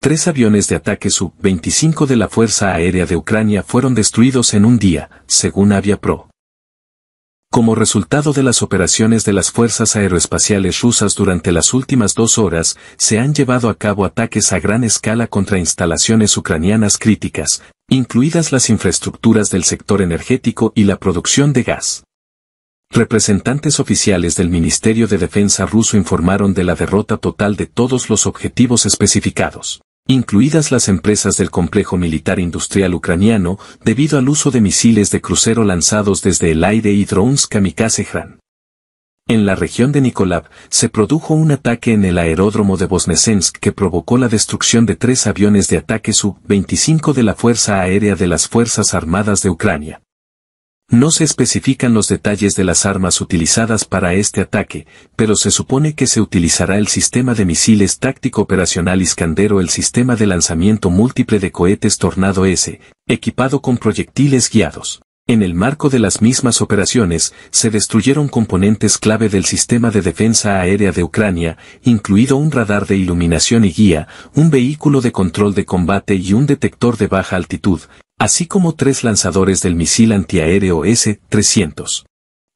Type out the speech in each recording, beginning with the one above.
Tres aviones de ataque sub 25 de la Fuerza Aérea de Ucrania fueron destruidos en un día, según Aviapro. Como resultado de las operaciones de las fuerzas aeroespaciales rusas durante las últimas dos horas, se han llevado a cabo ataques a gran escala contra instalaciones ucranianas críticas, incluidas las infraestructuras del sector energético y la producción de gas. Representantes oficiales del Ministerio de Defensa ruso informaron de la derrota total de todos los objetivos especificados incluidas las empresas del complejo militar industrial ucraniano, debido al uso de misiles de crucero lanzados desde el aire y drones kamikaze Hran. En la región de Nikolav se produjo un ataque en el aeródromo de bosnesensk que provocó la destrucción de tres aviones de ataque Su-25 de la Fuerza Aérea de las Fuerzas Armadas de Ucrania. No se especifican los detalles de las armas utilizadas para este ataque, pero se supone que se utilizará el sistema de misiles táctico operacional Iskander el sistema de lanzamiento múltiple de cohetes Tornado S, equipado con proyectiles guiados. En el marco de las mismas operaciones, se destruyeron componentes clave del sistema de defensa aérea de Ucrania, incluido un radar de iluminación y guía, un vehículo de control de combate y un detector de baja altitud, así como tres lanzadores del misil antiaéreo S-300.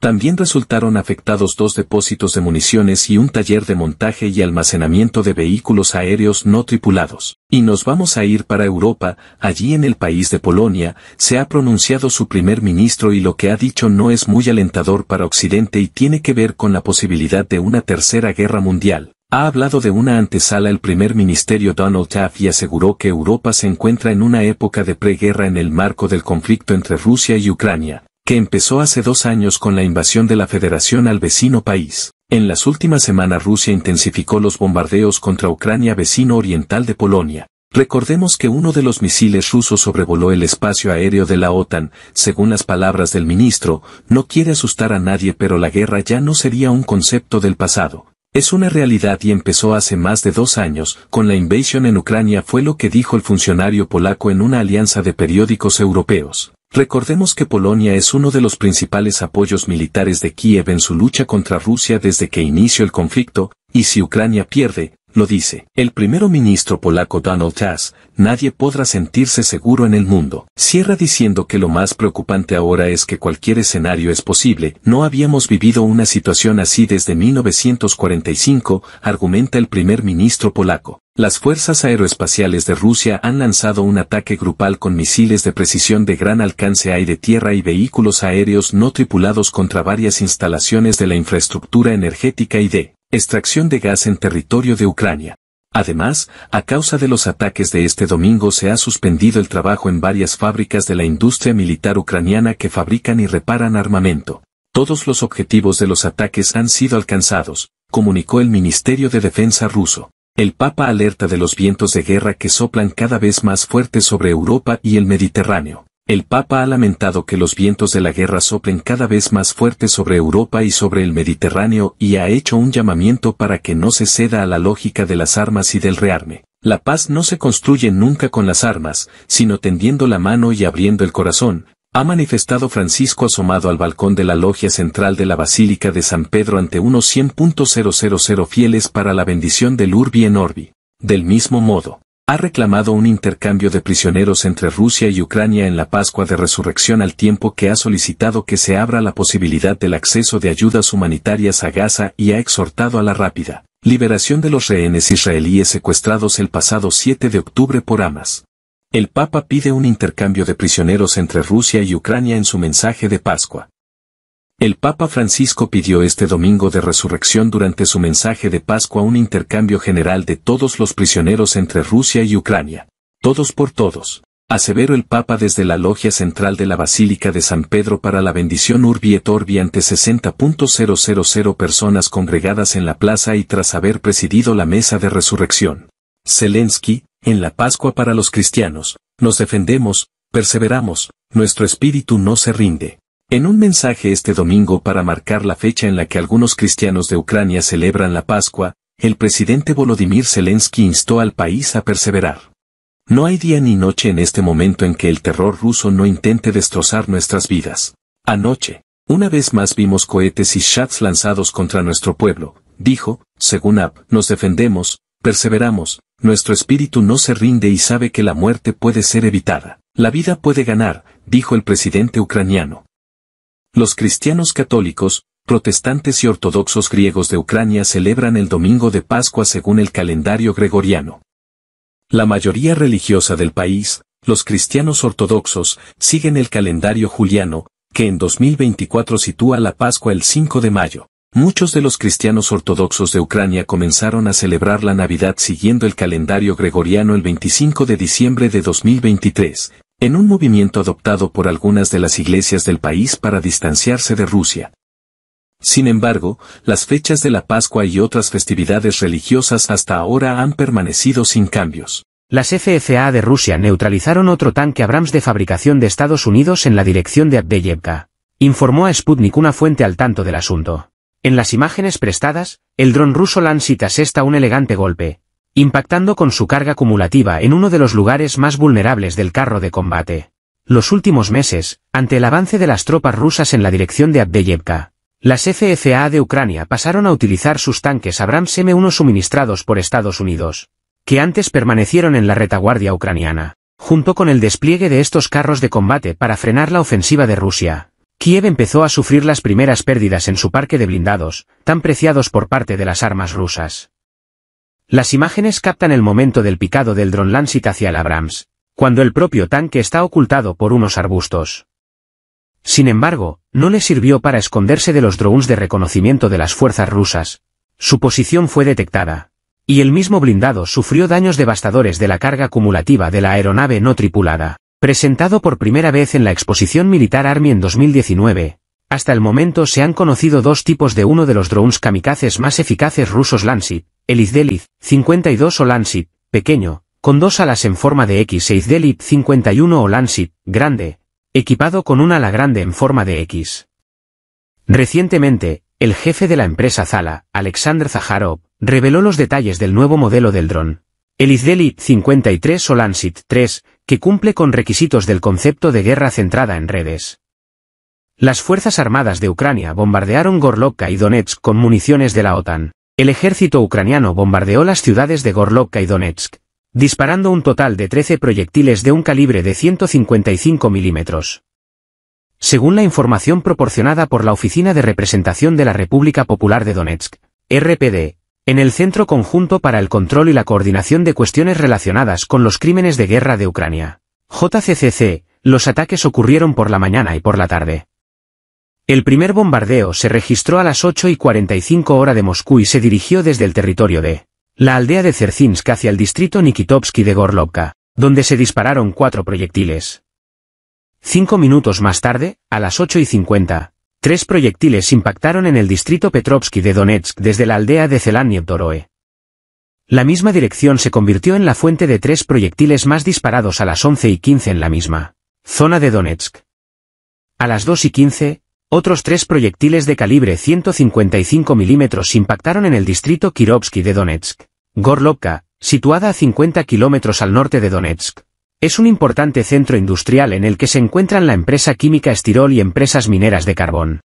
También resultaron afectados dos depósitos de municiones y un taller de montaje y almacenamiento de vehículos aéreos no tripulados. Y nos vamos a ir para Europa, allí en el país de Polonia, se ha pronunciado su primer ministro y lo que ha dicho no es muy alentador para Occidente y tiene que ver con la posibilidad de una tercera guerra mundial. Ha hablado de una antesala el primer ministerio Donald Taft y aseguró que Europa se encuentra en una época de preguerra en el marco del conflicto entre Rusia y Ucrania, que empezó hace dos años con la invasión de la Federación al vecino país. En las últimas semanas Rusia intensificó los bombardeos contra Ucrania vecino oriental de Polonia. Recordemos que uno de los misiles rusos sobrevoló el espacio aéreo de la OTAN, según las palabras del ministro, no quiere asustar a nadie pero la guerra ya no sería un concepto del pasado, es una realidad y empezó hace más de dos años, con la invasión en Ucrania fue lo que dijo el funcionario polaco en una alianza de periódicos europeos. Recordemos que Polonia es uno de los principales apoyos militares de Kiev en su lucha contra Rusia desde que inició el conflicto, y si Ucrania pierde, lo dice. El primer ministro polaco Donald Tusk, nadie podrá sentirse seguro en el mundo. Cierra diciendo que lo más preocupante ahora es que cualquier escenario es posible. No habíamos vivido una situación así desde 1945, argumenta el primer ministro polaco. Las fuerzas aeroespaciales de Rusia han lanzado un ataque grupal con misiles de precisión de gran alcance aire-tierra y vehículos aéreos no tripulados contra varias instalaciones de la infraestructura energética y de Extracción de gas en territorio de Ucrania. Además, a causa de los ataques de este domingo se ha suspendido el trabajo en varias fábricas de la industria militar ucraniana que fabrican y reparan armamento. Todos los objetivos de los ataques han sido alcanzados, comunicó el Ministerio de Defensa ruso. El Papa alerta de los vientos de guerra que soplan cada vez más fuertes sobre Europa y el Mediterráneo. El Papa ha lamentado que los vientos de la guerra soplen cada vez más fuerte sobre Europa y sobre el Mediterráneo y ha hecho un llamamiento para que no se ceda a la lógica de las armas y del rearme. La paz no se construye nunca con las armas, sino tendiendo la mano y abriendo el corazón, ha manifestado Francisco asomado al balcón de la logia central de la Basílica de San Pedro ante unos 100.000 fieles para la bendición del Urbi en Orbi. Del mismo modo, ha reclamado un intercambio de prisioneros entre Rusia y Ucrania en la Pascua de Resurrección al tiempo que ha solicitado que se abra la posibilidad del acceso de ayudas humanitarias a Gaza y ha exhortado a la rápida liberación de los rehenes israelíes secuestrados el pasado 7 de octubre por Hamas. El Papa pide un intercambio de prisioneros entre Rusia y Ucrania en su mensaje de Pascua. El Papa Francisco pidió este domingo de resurrección durante su mensaje de Pascua un intercambio general de todos los prisioneros entre Rusia y Ucrania. Todos por todos. Aseveró el Papa desde la logia central de la Basílica de San Pedro para la bendición Urbi et Orbi ante 60.000 personas congregadas en la plaza y tras haber presidido la mesa de resurrección. Zelensky, en la Pascua para los cristianos, nos defendemos, perseveramos, nuestro espíritu no se rinde. En un mensaje este domingo para marcar la fecha en la que algunos cristianos de Ucrania celebran la Pascua, el presidente Volodymyr Zelensky instó al país a perseverar. No hay día ni noche en este momento en que el terror ruso no intente destrozar nuestras vidas. Anoche, una vez más vimos cohetes y shots lanzados contra nuestro pueblo, dijo, según App, nos defendemos, perseveramos, nuestro espíritu no se rinde y sabe que la muerte puede ser evitada. La vida puede ganar, dijo el presidente ucraniano. Los cristianos católicos, protestantes y ortodoxos griegos de Ucrania celebran el domingo de Pascua según el calendario gregoriano. La mayoría religiosa del país, los cristianos ortodoxos, siguen el calendario juliano, que en 2024 sitúa la Pascua el 5 de mayo. Muchos de los cristianos ortodoxos de Ucrania comenzaron a celebrar la Navidad siguiendo el calendario gregoriano el 25 de diciembre de 2023, en un movimiento adoptado por algunas de las iglesias del país para distanciarse de Rusia. Sin embargo, las fechas de la Pascua y otras festividades religiosas hasta ahora han permanecido sin cambios. Las FFA de Rusia neutralizaron otro tanque Abrams de fabricación de Estados Unidos en la dirección de Abdeyevka, informó a Sputnik una fuente al tanto del asunto. En las imágenes prestadas, el dron ruso Lancet asesta un elegante golpe, impactando con su carga acumulativa en uno de los lugares más vulnerables del carro de combate. Los últimos meses, ante el avance de las tropas rusas en la dirección de Abdeyevka, las FFA de Ucrania pasaron a utilizar sus tanques Abrams M1 suministrados por Estados Unidos, que antes permanecieron en la retaguardia ucraniana, junto con el despliegue de estos carros de combate para frenar la ofensiva de Rusia. Kiev empezó a sufrir las primeras pérdidas en su parque de blindados, tan preciados por parte de las armas rusas. Las imágenes captan el momento del picado del dron Lancet hacia el Abrams, cuando el propio tanque está ocultado por unos arbustos. Sin embargo, no le sirvió para esconderse de los drones de reconocimiento de las fuerzas rusas. Su posición fue detectada. Y el mismo blindado sufrió daños devastadores de la carga acumulativa de la aeronave no tripulada. Presentado por primera vez en la exposición militar Army en 2019, hasta el momento se han conocido dos tipos de uno de los drones kamikazes más eficaces rusos Lancet, izdelit 52 Olansit, pequeño, con dos alas en forma de X. izdelit 51 Olansit, grande, equipado con un ala grande en forma de X. Recientemente, el jefe de la empresa Zala, Alexander Zaharov, reveló los detalles del nuevo modelo del dron. El izdelit 53 Olansit 3, que cumple con requisitos del concepto de guerra centrada en redes. Las Fuerzas Armadas de Ucrania bombardearon Gorlovka y Donetsk con municiones de la OTAN. El ejército ucraniano bombardeó las ciudades de Gorlovka y Donetsk, disparando un total de 13 proyectiles de un calibre de 155 milímetros. Según la información proporcionada por la Oficina de Representación de la República Popular de Donetsk, RPD, en el Centro Conjunto para el Control y la Coordinación de Cuestiones Relacionadas con los Crímenes de Guerra de Ucrania, JCCC, los ataques ocurrieron por la mañana y por la tarde. El primer bombardeo se registró a las 8 y 45 hora de Moscú y se dirigió desde el territorio de la aldea de Zerzinsk hacia el distrito Nikitovsky de Gorlovka, donde se dispararon cuatro proyectiles. Cinco minutos más tarde, a las 8 y 50, tres proyectiles impactaron en el distrito Petrovsky de Donetsk desde la aldea de Doroe. La misma dirección se convirtió en la fuente de tres proyectiles más disparados a las 11 y 15 en la misma zona de Donetsk. A las 2 y 15, otros tres proyectiles de calibre 155 milímetros impactaron en el distrito Kirovsky de Donetsk. Gorlovka, situada a 50 kilómetros al norte de Donetsk. Es un importante centro industrial en el que se encuentran la empresa química Estirol y empresas mineras de carbón.